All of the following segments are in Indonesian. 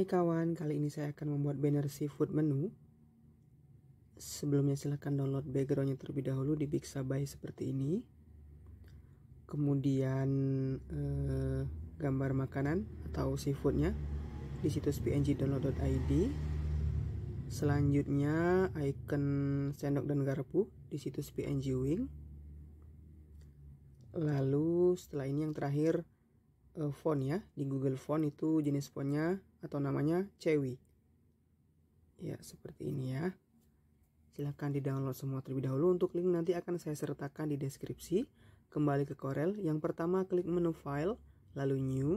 Hai kawan, kali ini saya akan membuat banner seafood menu. Sebelumnya silahkan download backgroundnya terlebih dahulu di Big Sabai seperti ini. Kemudian eh, gambar makanan atau seafoodnya di situs pngdownload.id. Selanjutnya icon sendok dan garpu di situs pngwing Lalu setelah ini yang terakhir uh, eh, font ya di Google Font itu jenis fontnya atau namanya Cewi ya seperti ini ya silahkan di download semua terlebih dahulu untuk link nanti akan saya sertakan di deskripsi kembali ke Corel yang pertama klik menu file lalu new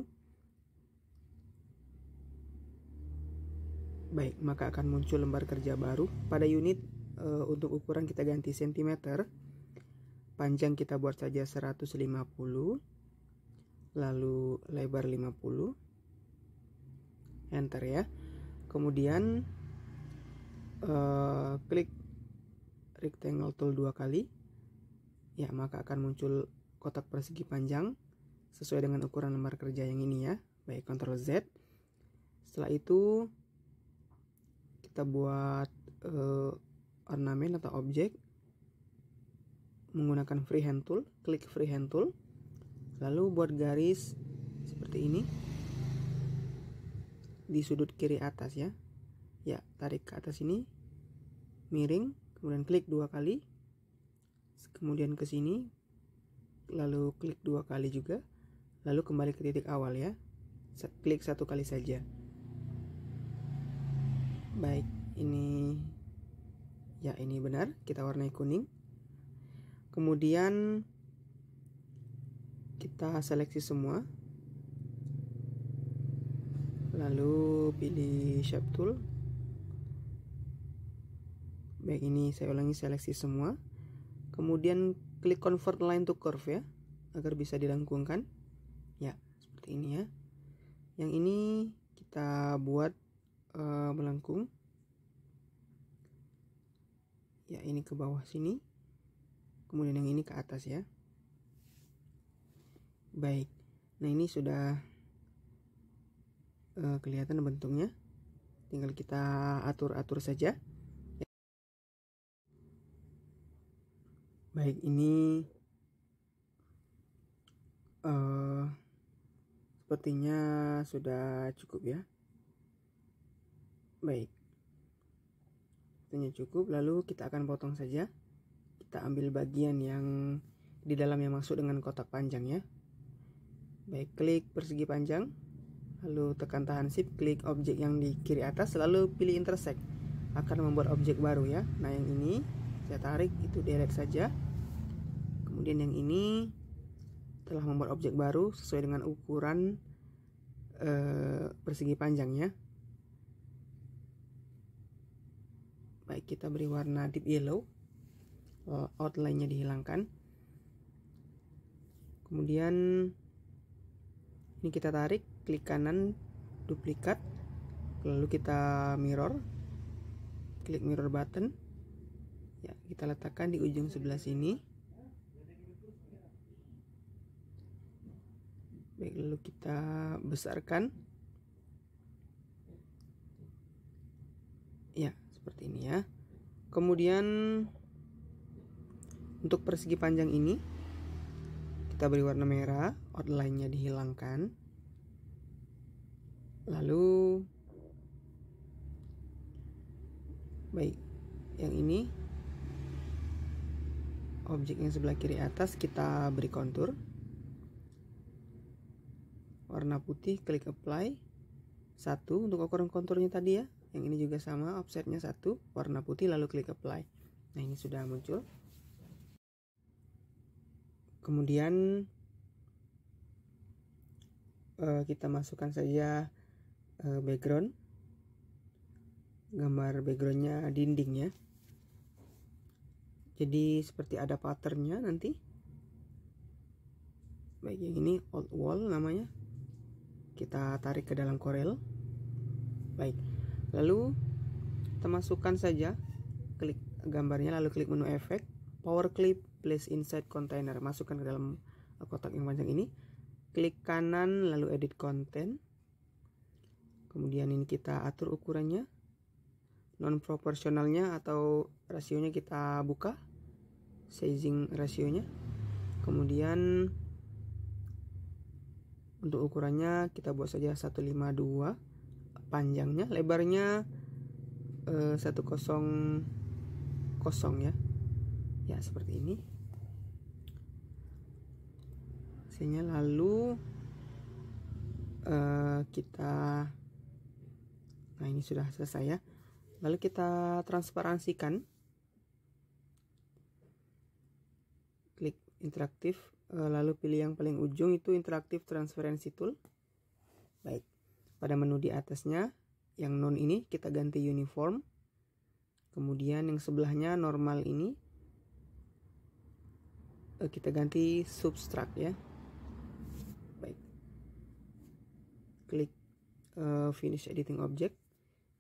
baik maka akan muncul lembar kerja baru pada unit e, untuk ukuran kita ganti cm panjang kita buat saja 150 lalu lebar 50 enter ya kemudian uh, klik rectangle tool dua kali ya maka akan muncul kotak persegi panjang sesuai dengan ukuran lembar kerja yang ini ya baik Ctrl Z setelah itu kita buat uh, ornamen atau objek menggunakan freehand tool klik freehand tool lalu buat garis seperti ini di sudut kiri atas ya ya tarik ke atas ini miring kemudian klik dua kali kemudian ke sini lalu klik dua kali juga lalu kembali ke titik awal ya klik satu kali saja baik ini ya ini benar kita warnai kuning kemudian kita seleksi semua lalu pilih shape tool baik ini saya ulangi seleksi semua kemudian klik convert line to curve ya agar bisa dilengkungkan ya seperti ini ya yang ini kita buat uh, eh, melengkung ya ini ke bawah sini kemudian yang ini ke atas ya baik nah ini sudah uh, kelihatan bentuknya tinggal kita atur-atur saja baik ini uh, sepertinya sudah cukup ya baik sepertinya cukup lalu kita akan potong saja kita ambil bagian yang di dalam yang masuk dengan kotak panjang ya baik klik persegi panjang lalu tekan tahan shift klik objek yang di kiri atas lalu pilih intersect akan membuat objek baru ya nah yang ini saya tarik itu delete saja kemudian yang ini telah membuat objek baru sesuai dengan ukuran eh, persegi panjangnya baik kita beri warna deep yellow eh, outline-nya dihilangkan kemudian ini kita tarik klik kanan duplikat lalu kita mirror klik mirror button ya kita letakkan di ujung sebelah sini baik lalu kita besarkan ya seperti ini ya kemudian untuk persegi panjang ini kita beri warna merah, outline-nya dihilangkan. Lalu baik, yang ini objek yang sebelah kiri atas kita beri kontur. Warna putih klik apply. Satu untuk ukuran konturnya tadi ya. Yang ini juga sama, offsetnya satu, warna putih lalu klik apply. Nah, ini sudah muncul kemudian uh, kita masukkan saja uh, background gambar backgroundnya dindingnya jadi seperti ada patternnya nanti baik yang ini old wall namanya kita tarik ke dalam korel baik lalu kita masukkan saja klik gambarnya lalu klik menu efek power clip place inside container masukkan ke dalam uh, kotak yang panjang ini klik kanan lalu edit content kemudian ini kita atur ukurannya non proporsionalnya atau rasionya kita buka sizing rasionya kemudian untuk ukurannya kita buat saja 152 panjangnya lebarnya eh, uh, 100 ya ya seperti ini ac lalu uh, kita nah ini sudah selesai ya lalu kita transparansikan klik interaktif uh, lalu pilih yang paling ujung itu interaktif transparency tool baik pada menu di atasnya yang non ini kita ganti uniform kemudian yang sebelahnya normal ini eh, kita ganti substrat ya klik uh, finish editing object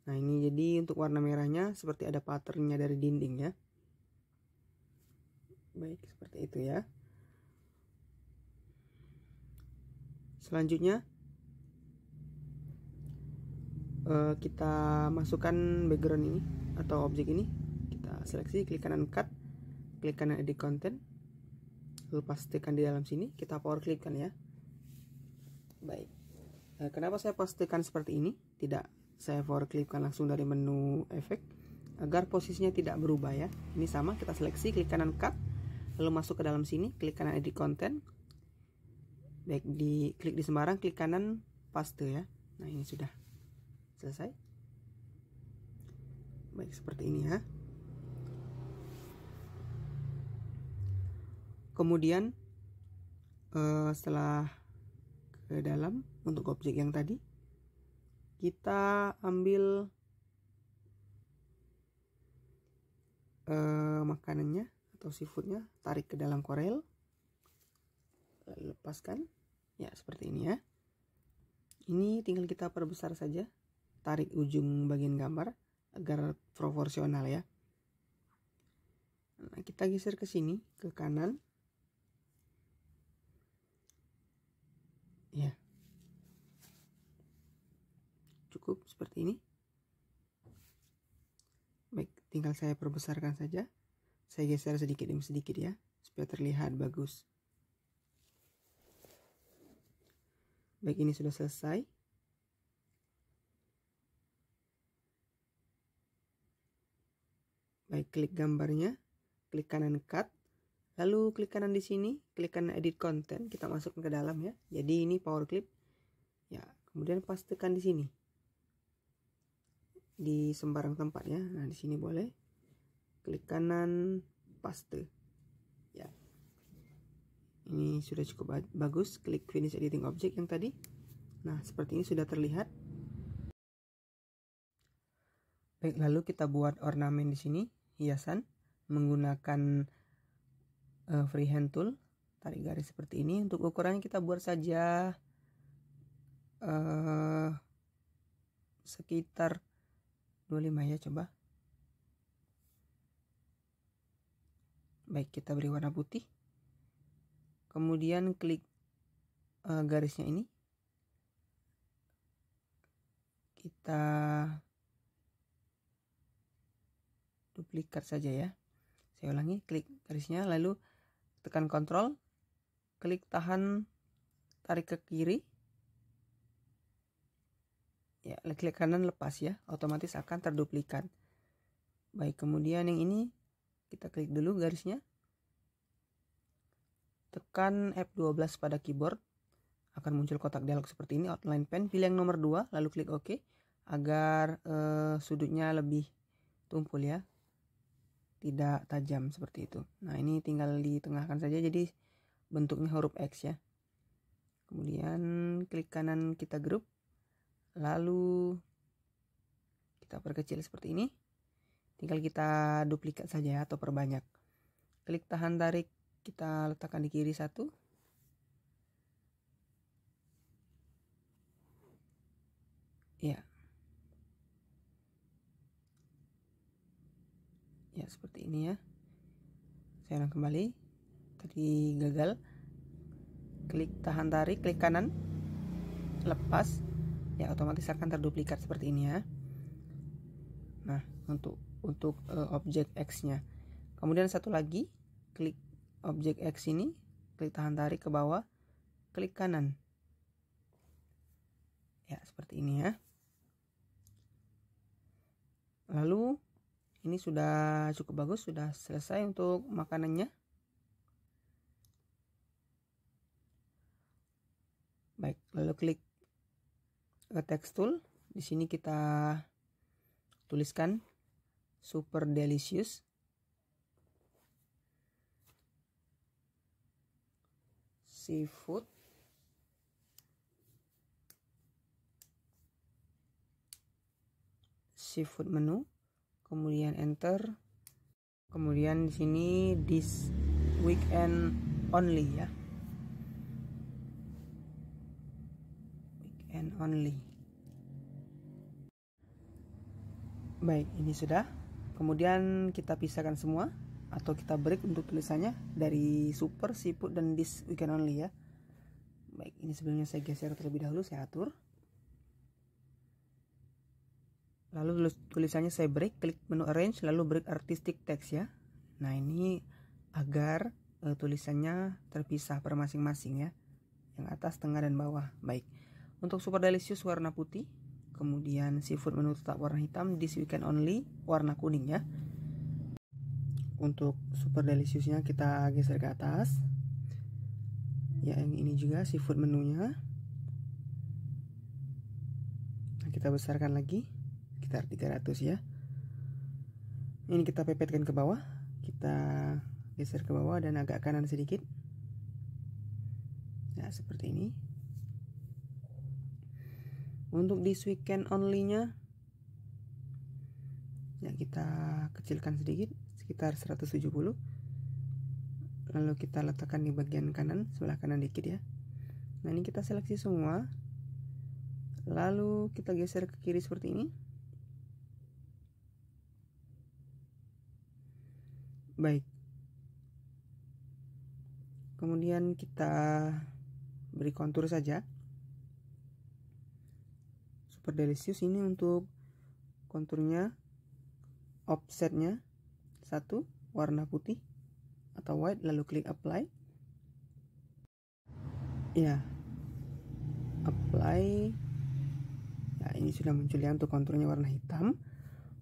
nah ini jadi untuk warna merahnya seperti ada patternnya dari dinding ya. baik seperti itu ya selanjutnya uh, kita masukkan background ini atau objek ini kita seleksi klik kanan cut klik kanan edit content lalu pastikan di dalam sini kita power klik kan ya baik Eh, kenapa saya pastikan seperti ini? Tidak saya foreclipkan langsung dari menu efek agar posisinya tidak berubah ya. Ini sama kita seleksi klik kanan cut lalu masuk ke dalam sini klik kanan edit content. Baik di klik di sembarang klik kanan paste ya. Nah, ini sudah selesai. Baik seperti ini ya. Kemudian eh, setelah ke dalam untuk objek yang tadi kita ambil uh, makanannya atau seafoodnya tarik ke dalam korel lepaskan ya seperti ini ya ini tinggal kita perbesar saja tarik ujung bagian gambar agar proporsional ya nah, kita geser ke sini ke kanan cukup seperti ini baik tinggal saya perbesarkan saja saya geser sedikit demi sedikit ya supaya terlihat bagus baik ini sudah selesai baik klik gambarnya klik kanan cut lalu klik kanan di sini klik kanan edit content kita masukkan ke dalam ya jadi ini power clip ya kemudian pastikan di sini di sembarang tempat ya. Nah, di sini boleh. Klik kanan, paste. Ya. Ini sudah cukup bagus. Klik finish editing object yang tadi. Nah, seperti ini sudah terlihat. Baik, lalu kita buat ornamen di sini, hiasan menggunakan uh, freehand tool. Tarik garis seperti ini. Untuk ukurannya kita buat saja uh, sekitar 25 ya coba baik kita beri warna putih kemudian klik uh, garisnya ini kita duplikat saja ya saya ulangi klik garisnya lalu tekan kontrol klik tahan tarik ke kiri ya klik kanan lepas ya otomatis akan terduplikat. baik kemudian yang ini kita klik dulu garisnya tekan F12 pada keyboard akan muncul kotak dialog seperti ini outline pen pilih yang nomor 2 lalu klik OK agar eh, sudutnya lebih tumpul ya tidak tajam seperti itu nah ini tinggal ditengahkan saja jadi bentuknya huruf X ya kemudian klik kanan kita grup Lalu kita perkecil seperti ini. Tinggal kita duplikat saja atau perbanyak. Klik tahan tarik, kita letakkan di kiri satu. Ya. Ya, seperti ini ya. Saya ulang kembali. Tadi gagal. Klik tahan tarik, klik kanan. Lepas ya otomatis akan terduplikat seperti ini ya nah untuk untuk uh, objek X nya kemudian satu lagi klik objek X ini klik tahan tarik ke bawah klik kanan ya seperti ini ya lalu ini sudah cukup bagus sudah selesai untuk makanannya baik lalu klik Eh, text tool. Di sini kita tuliskan super delicious. Seafood. Seafood menu. Kemudian enter. Kemudian di sini this weekend only ya. and only. Baik, ini sudah. Kemudian kita pisahkan semua atau kita break untuk tulisannya dari super, siput dan this weekend only ya. Baik, ini sebelumnya saya geser terlebih dahulu, saya atur. Lalu tulisannya saya break, klik menu arrange, lalu break artistic text ya. Nah, ini agar uh, tulisannya terpisah per masing-masing ya. Yang atas, tengah, dan bawah. Baik. Untuk super delicious warna putih, kemudian seafood menu tetap warna hitam, this weekend only warna kuning ya. Untuk super deliciousnya kita geser ke atas. Ya yang ini juga seafood menunya. Nah, kita besarkan lagi sekitar 300 ya. Ini kita pepetkan ke bawah, kita geser ke bawah dan agak kanan sedikit. Nah, seperti ini untuk this weekend only-nya ya kita kecilkan sedikit sekitar 170 lalu kita letakkan di bagian kanan sebelah kanan dikit ya nah ini kita seleksi semua lalu kita geser ke kiri seperti ini baik kemudian kita beri kontur saja super delicious ini untuk konturnya offsetnya satu warna putih atau white lalu klik apply ya apply nah ini sudah muncul ya untuk konturnya warna hitam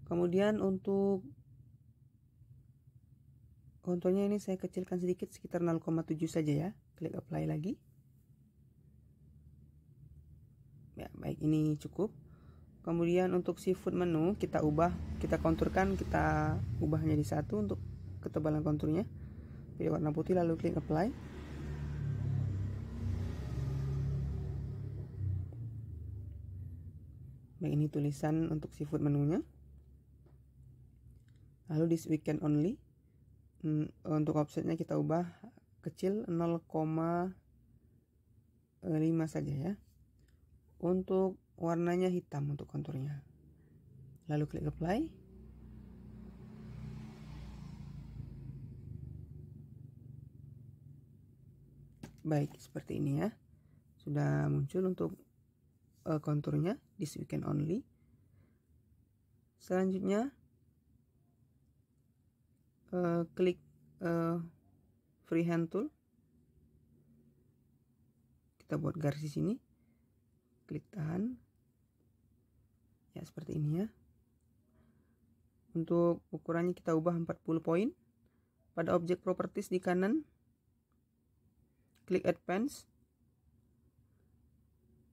kemudian untuk konturnya ini saya kecilkan sedikit sekitar 0,7 saja ya klik apply lagi ya baik ini cukup kemudian untuk seafood menu kita ubah kita konturkan kita ubah menjadi satu untuk ketebalan konturnya pilih warna putih lalu klik apply baik ini tulisan untuk seafood menunya lalu this weekend only hmm, untuk offsetnya kita ubah kecil 0,5 saja ya untuk warnanya hitam untuk konturnya lalu klik apply baik seperti ini ya sudah muncul untuk uh, konturnya this weekend only selanjutnya uh, klik uh, eh, freehand tool kita buat garis di sini klik tahan ya seperti ini ya untuk ukurannya kita ubah 40 poin pada objek properties di kanan klik advance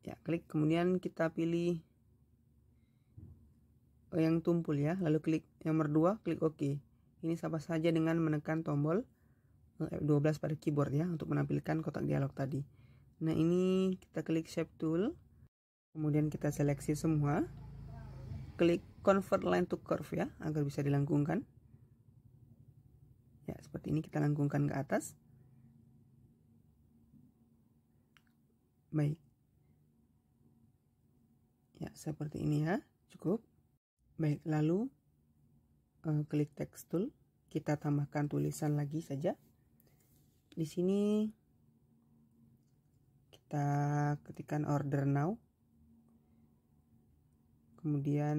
ya klik kemudian kita pilih yang tumpul ya lalu klik yang berdua klik OK ini sama saja dengan menekan tombol F12 eh, pada keyboard ya untuk menampilkan kotak dialog tadi nah ini kita klik shape tool kemudian kita seleksi semua klik convert line to curve ya agar bisa dilanggungkan ya seperti ini kita langgungkan ke atas baik ya seperti ini ya cukup baik lalu uh, klik text tool kita tambahkan tulisan lagi saja di sini kita ketikkan order now kemudian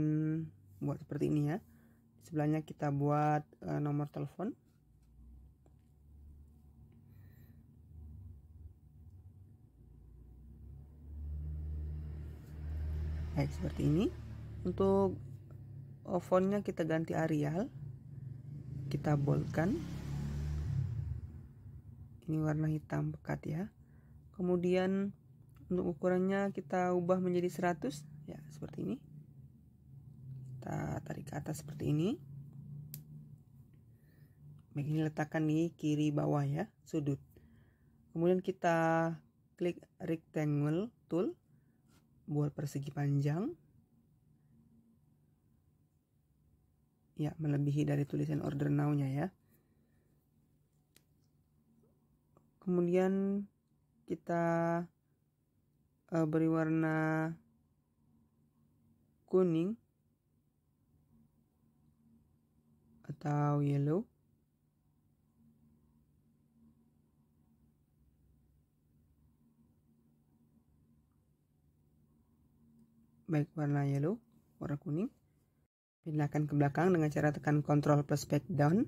buat seperti ini ya sebelahnya kita buat e, nomor telepon baik seperti ini untuk eh, fontnya kita ganti Arial kita bolkan. ini warna hitam pekat ya kemudian untuk ukurannya kita ubah menjadi 100 ya seperti ini kita eh, tarik ke atas seperti ini begini letakkan di kiri bawah ya sudut kemudian kita klik rectangle tool buat persegi panjang ya melebihi dari tulisan order now-nya ya kemudian kita uh, beri warna kuning atau yellow. Ya, Baik warna yellow, ya, warna kuning. Pindahkan ke belakang dengan cara tekan Ctrl plus back down.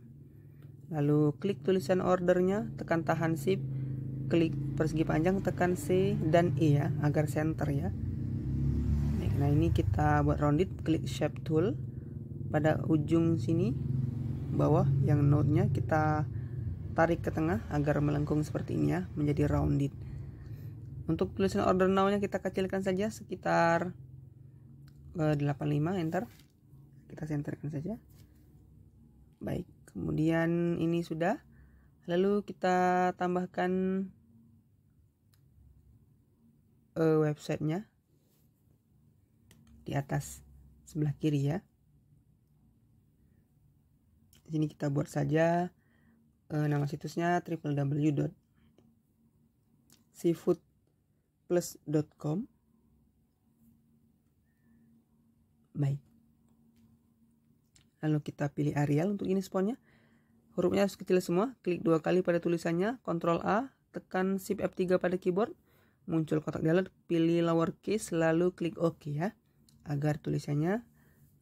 Lalu klik tulisan ordernya, tekan tahan shift, klik persegi panjang, tekan C dan E ya, agar center ya. Nah ini kita buat rounded, klik shape tool pada ujung sini bawah yang node-nya kita tarik ke tengah agar melengkung seperti ini ya, menjadi rounded. Untuk tulisan order now-nya kita kecilkan saja sekitar 85 eh, enter. Kita centerkan saja. Baik, kemudian ini sudah. Lalu kita tambahkan eh, website-nya di atas sebelah kiri ya sini kita buat saja e, nama situsnya www.seafoodplus.com baik lalu kita pilih Arial untuk ini sponnya hurufnya harus kecil semua klik dua kali pada tulisannya Ctrl A tekan Shift F3 pada keyboard muncul kotak dialog pilih lowercase lalu klik OK ya agar tulisannya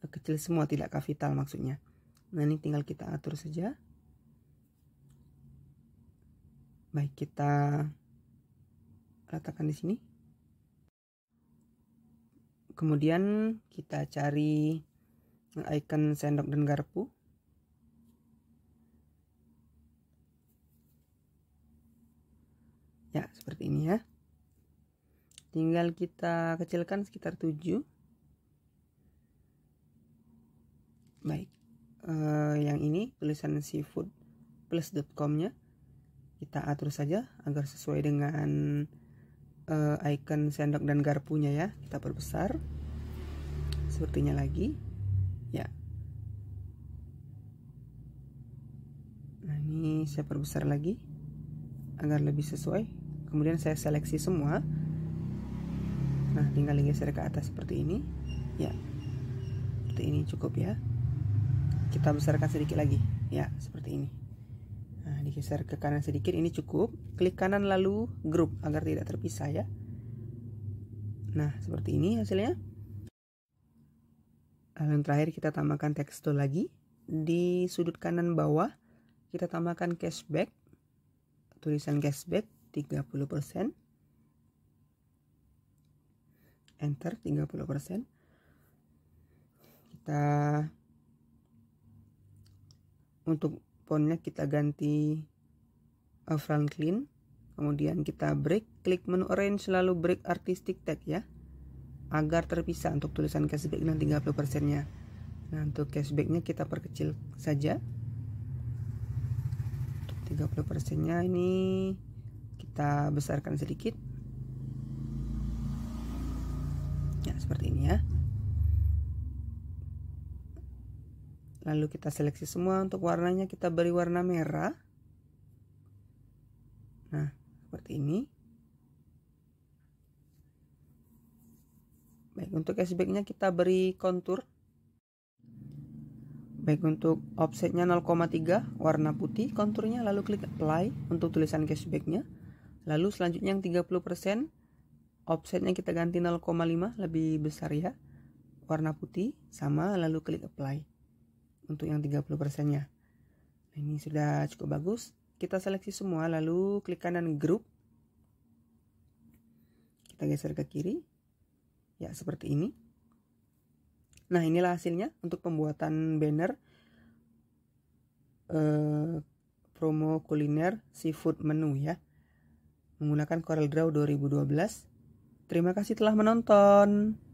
eh, kecil semua tidak kapital maksudnya Nah ini tinggal kita atur saja. Baik kita ratakan di sini. Kemudian kita cari icon sendok dan garpu. Ya, seperti ini ya. Tinggal kita kecilkan sekitar 7. Baik uh, yang ini tulisan seafood plus.com-nya kita atur saja agar sesuai dengan uh, icon sendok dan garpunya ya kita perbesar sepertinya lagi ya nah ini saya perbesar lagi agar lebih sesuai kemudian saya seleksi semua nah tinggal digeser ke atas seperti ini ya seperti ini cukup ya kita besarkan sedikit lagi ya seperti ini nah, digeser ke kanan sedikit ini cukup klik kanan lalu grup agar tidak terpisah ya nah seperti ini hasilnya lalu yang terakhir kita tambahkan tekstur lagi di sudut kanan bawah kita tambahkan cashback tulisan cashback 30% enter 30% kita untuk fontnya kita ganti uh, Franklin kemudian kita break klik menu orange lalu break artistic tag ya agar terpisah untuk tulisan cashback dan 30% nya nah untuk cashbacknya kita perkecil saja 30% nya ini kita besarkan sedikit ya seperti ini ya Lalu kita seleksi semua untuk warnanya kita beri warna merah. Nah, seperti ini. Baik, untuk cashbacknya kita beri kontur. Baik, untuk offsetnya 0,3 warna putih konturnya lalu klik apply untuk tulisan cashbacknya. Lalu selanjutnya yang 30% offsetnya kita ganti 0,5 lebih besar ya. Warna putih sama lalu klik apply untuk yang 30 persennya. Nah, ini sudah cukup bagus. Kita seleksi semua, lalu klik kanan grup. Kita geser ke kiri. Ya, seperti ini. Nah, inilah hasilnya untuk pembuatan banner eh, promo kuliner seafood menu ya. Menggunakan CorelDRAW 2012. Terima kasih telah menonton.